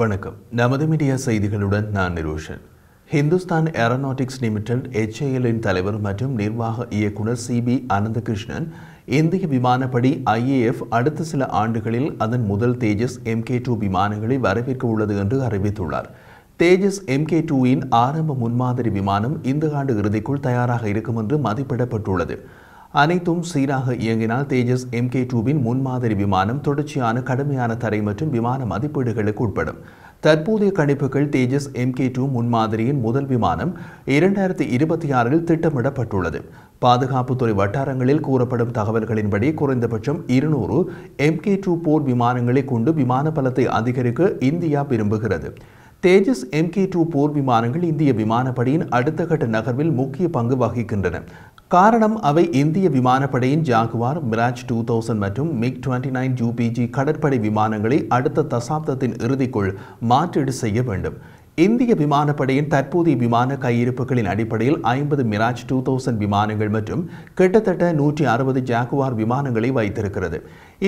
வணக்கம் நமது மீடியா செய்திகளுடன் நான் நிரோஷன் ஹிந்துஸ்தான் ஏரோநாட்டிக்ஸ் லிமிடெட் ஹெச்ஏஎல்லின் தலைவர் மற்றும் நிர்வாக இயக்குனர் சி பி அனந்தகிருஷ்ணன் இந்திய விமானப்படி ஐஏஎஃப் அடுத்த சில ஆண்டுகளில் அதன் முதல் தேஜஸ் எம்கே டூ விமானங்களை வரவேற்க உள்ளது என்று அறிவித்துள்ளார் தேஜஸ் எம்கே டூவின் ஆரம்ப முன்மாதிரி விமானம் இந்த ஆண்டு இறுதிக்குள் தயாராக இருக்கும் என்று மதிப்பிடப்பட்டுள்ளது அனைத்தும் சீராக இயங்கினால் தேஜஸ் எம்கே டூவின் முன்மாதிரி விமானம் தொடர்ச்சியான கடுமையான தரை மற்றும் விமான மதிப்பீடுகளுக்கு உட்படும் தற்போதைய கணிப்புகள் தேஜஸ் எம்கே டூ முன்மாதிரியின் முதல் விமானம் இரண்டாயிரத்தி இருபத்தி ஆறில் திட்டமிடப்பட்டுள்ளது பாதுகாப்புத்துறை வட்டாரங்களில் கூறப்படும் தகவல்களின்படி குறைந்தபட்சம் இருநூறு எம்கே டூ போர் விமானங்களை கொண்டு விமான பலத்தை அதிகரிக்க இந்தியா விரும்புகிறது தேஜஸ் எம்கே டூ போர் விமானங்கள் இந்திய விமானப்படையின் அடுத்த கட்ட நகர்வில் முக்கிய பங்கு வகிக்கின்றன காரணம் அவை இந்திய விமானப்படையின் ஜாகுவார் மிராஜ் டூ தௌசண்ட் மற்றும் மிக் டுவெண்ட்டி நைன் யூபிஜி கடற்படை விமானங்களை அடுத்த தசாப்தத்தின் இறுதிக்குள் மாற்றீடு செய்ய வேண்டும் இந்திய விமானப்படையின் தற்போதைய விமான கையிருப்புகளின் அடிப்படையில் ஐம்பது மிராஜ் டூ தௌசண்ட் விமானங்கள் மற்றும் கிட்டத்தட்ட நூற்றி அறுபது ஜாகுவார் விமானங்களை வைத்திருக்கிறது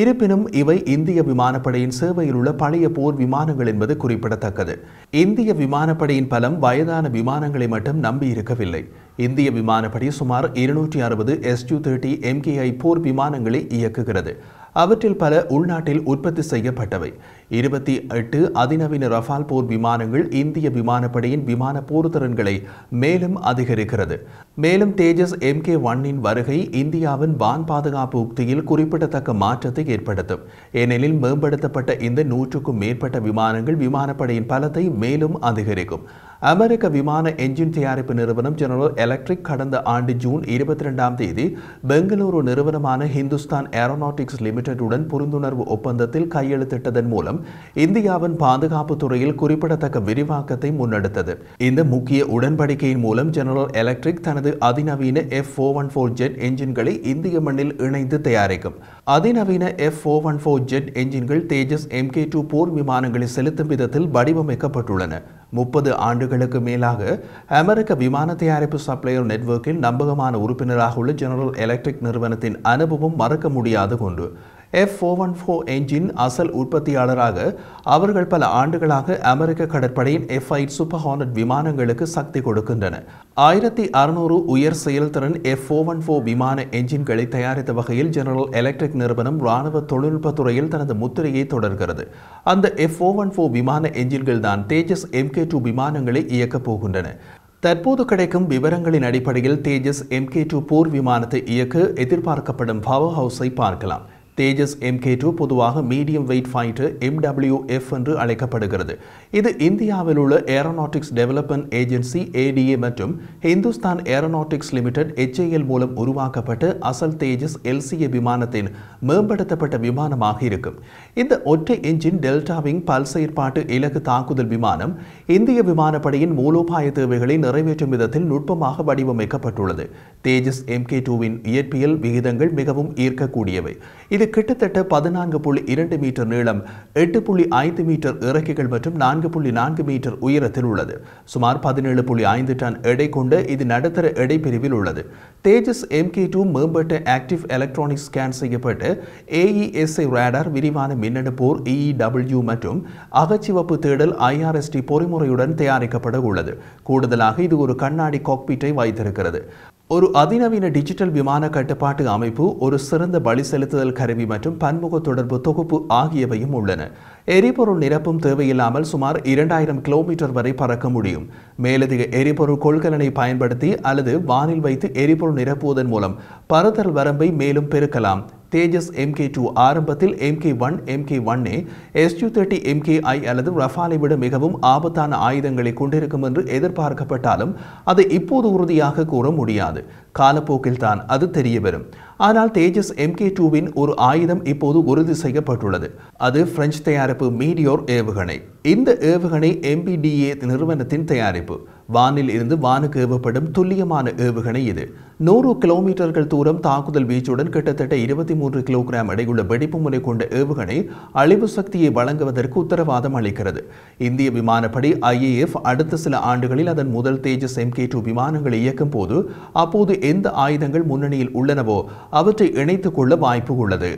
இருப்பினும் இவை இந்திய விமானப்படையின் சேவையில் உள்ள பழைய போர் விமானங்கள் என்பது குறிப்பிடத்தக்கது இந்திய விமானப்படையின் பலம் வயதான விமானங்களை மட்டும் நம்பியிருக்கவில்லை இந்திய விமானப்படை சுமார் இருநூற்றி அறுபது எஸ் டூ தேர்ட்டி எம்கேஐ போர் விமானங்களை இயக்குகிறது அவற்றில் பல உள்நாட்டில் உற்பத்தி செய்யப்பட்டவை இருபத்தி எட்டு அதிநவீன ரஃபால் போர் விமானங்கள் இந்திய விமானப்படையின் விமான போர்திறன்களை மேலும் அதிகரிக்கிறது மேலும் தேஜஸ் எம் கே ஒன்னின் வருகை இந்தியாவின் வான் பாதுகாப்பு உக்தியில் குறிப்பிடத்தக்க மாற்றத்தை ஏற்படுத்தும் ஏனெனில் மேம்படுத்தப்பட்ட இந்த நூற்றுக்கும் மேற்பட்ட விமானங்கள் விமானப்படையின் பலத்தை மேலும் அதிகரிக்கும் அமெரிக்க விமான என்ஜின் தயாரிப்பு நிறுவனம் ஜெனரல் எலக்ட்ரிக் கடந்த ஆண்டு ஜூன் இருபத்தி ரெண்டாம் தேதி பெங்களூரு நிறுவனமான ஹிந்துஸ்தான் ஏரோநாட்டிக்ஸ் லிமிடெடுடன் புரிந்துணர்வு ஒப்பந்தத்தில் கையெழுத்திட்டதன் மூலம் இந்தியாவின் பாதுகாப்பு துறையில் குறிப்பிடத்தக்க விரிவாக்கத்தை முன்னெடுத்தது இந்த முக்கிய உடன்படிக்கையின் மூலம் ஜெனரல் எலக்ட்ரிக் தனது அதிநவீன F four one four jet என்ஜின்களை இந்திய மண்ணில் இணைந்து தயாரிக்கும் அதிநவீன F four one four jet என்ஜின்கள் தேஜஸ் எம்கே டூ போர் விமானங்களை செலுத்தும் விதத்தில் வடிவமைக்கப்பட்டுள்ளன முப்பது ஆண்டுகளுக்கு மேலாக அமெரிக்க விமான தயாரிப்பு சப்ளையர் நெட்வொர்க்கில் நம்பகமான உறுப்பினராக உள்ள ஜெனரல் எலக்ட்ரிக் நிறுவனத்தின் அனுபவம் மறக்க முடியாது ஒன்று F O one four engine அசல் உற்பத்தியாளராக அவர்கள் பல ஆண்டுகளாக அமெரிக்க கடற்படையின் எஃப் ஐ சூப்பர் ஹார்னட் விமானங்களுக்கு சக்தி கொடுக்கின்றன ஆயிரத்தி அறுநூறு உயர் செயல்திறன் எஃப் ஓ ஒன் ஃபோர் விமான என்ஜின்களை தயாரித்த வகையில் ஜெனரல் எலக்ட்ரிக் நிறுவனம் ராணுவ தொழில்நுட்ப துறையில் தனது முத்திரையை தொடர்கிறது அந்த எஃப் ஃபோர் ஒன் ஃபோர் விமான என்ஜின்கள் தான் தேஜஸ் எம்கே டூ விமானங்களை இயக்கப் போகின்றன தற்போது கிடைக்கும் விவரங்களின் அடிப்படையில் தேஜஸ் எம்கே டூ போர் விமானத்தை இயக்க எதிர்பார்க்கப்படும் பவர் ஹவுஸை பார்க்கலாம் தேஜஸ் எம்கே டூ பொதுவாக மீடியம் வெயிட் ஃபைட்டர் எஃப் என்று அழைக்கப்படுகிறது இது இந்தியாவில் உள்ள ஏரோநாட்டிக்ஸ் டெவலப்மெண்ட் ஏஜென்சி ஏடிஏ மற்றும் ஹிந்துஸ்தான் ஏரோநாட்டிக்ஸ் லிமிடெட் எச்ஏஎல் மூலம் உருவாக்கப்பட்டு அசல் தேஜஸ் எல்சிஏ விமானத்தின் மேம்படுத்தப்பட்ட விமானமாக இருக்கும் இந்த ஒற்றை என்ஜின் டெல்டாவிங் பல் செயற்பாட்டு இலக்கு தாக்குதல் விமானம் இந்திய விமானப்படையின் மூலோபாய தேவைகளை நிறைவேற்றும் விதத்தில் நுட்பமாக வடிவமைக்கப்பட்டுள்ளது தேஜஸ் எம்கே டூவின் இயற்பியல் விகிதங்கள் மிகவும் ஈர்க்கக்கூடியவை இது கிட்டத்தட்ட பதினான்கு புள்ளி இரண்டு மீட்டர் நீளம் எட்டு புள்ளி ஐந்து மீட்டர் இறக்கைகள் மற்றும் நான்கு புள்ளி நான்கு மீட்டர் உயரத்தில் உள்ளது சுமார் பதினேழு புள்ளி ஐந்து டன் எடை கொண்ட இது நடுத்தர எடை பிரிவில் உள்ளது தேஜஸ் எம்கே டூ மேம்பட்ட ஆக்டிவ் எலக்ட்ரானிக் ஸ்கேன் செய்யப்பட்டு ஏஇஎஸ்ஐ e ரேடார் விரிவான மின்னணு போர் இஇ e டபிள்யூ e மற்றும் அகச்சிவப்பு தேடல் ஐஆர்எஸ்டி பொறிமுறையுடன் தயாரிக்கப்பட உள்ளது கூடுதலாக இது ஒரு கண்ணாடி காக்பீட்டை வைத்திருக்கிறது ஒரு அதிநவீன டிஜிட்டல் விமான கட்டுப்பாட்டு அமைப்பு ஒரு சிறந்த பலி செலுத்துதல் கருவி மற்றும் பன்முக தொடர்பு தொகுப்பு ஆகியவையும் உள்ளன எரிபொருள் நிரப்பும் தேவையில்லாமல் சுமார் இரண்டாயிரம் கிலோமீட்டர் வரை பறக்க முடியும் மேலதிக எரிபொருள் கொள்கலனை பயன்படுத்தி அல்லது வானில் வைத்து எரிபொருள் நிரப்புவதன் மூலம் பரதல் வரம்பை மேலும் பெருக்கலாம் தேஜஸ் கே டூ ஆரம்பத்தில் கே ஒன் கே ஒன்னே எஸ்யூ தேர்ட்டி கே ஐ அல்லது ரஃபாலை விட மிகவும் ஆபத்தான ஆயுதங்களை கொண்டிருக்கும் என்று எதிர்பார்க்கப்பட்டாலும் அதை இப்போது உறுதியாக கூற முடியாது காலப்போக்கில் தான் அது தெரியவரும் ஆனால் தேஜஸ் கே டூவின் ஒரு ஆயுதம் இப்போது உறுதி செய்யப்பட்டுள்ளது அது பிரெஞ்சு தயாரிப்பு மீடியோர் ஏவுகணை இந்த ஏவுகணை எம்பிடிஏ நிறுவனத்தின் தயாரிப்பு வானில் இருந்து வானுக்கு ஏவப்படும் துல்லியமான ஏவுகணை இது நூறு கிலோமீட்டர்கள் தூரம் தாக்குதல் வீச்சுடன் கிட்டத்தட்ட இருபத்தி மூன்று கிலோகிராம் அடையுள்ள வெடிப்பு முறை கொண்ட ஏவுகணை அழிவு சக்தியை வழங்குவதற்கு உத்தரவாதம் அளிக்கிறது இந்திய விமானப்படை ஐஏஎஃப் அடுத்த சில ஆண்டுகளில் அதன் முதல் தேஜஸ் எம்கே டூ விமானங்களை இயக்கும் போது அப்போது எந்த ஆயுதங்கள் முன்னணியில் உள்ளனவோ அவற்றை இணைத்துக் கொள்ள வாய்ப்பு உள்ளது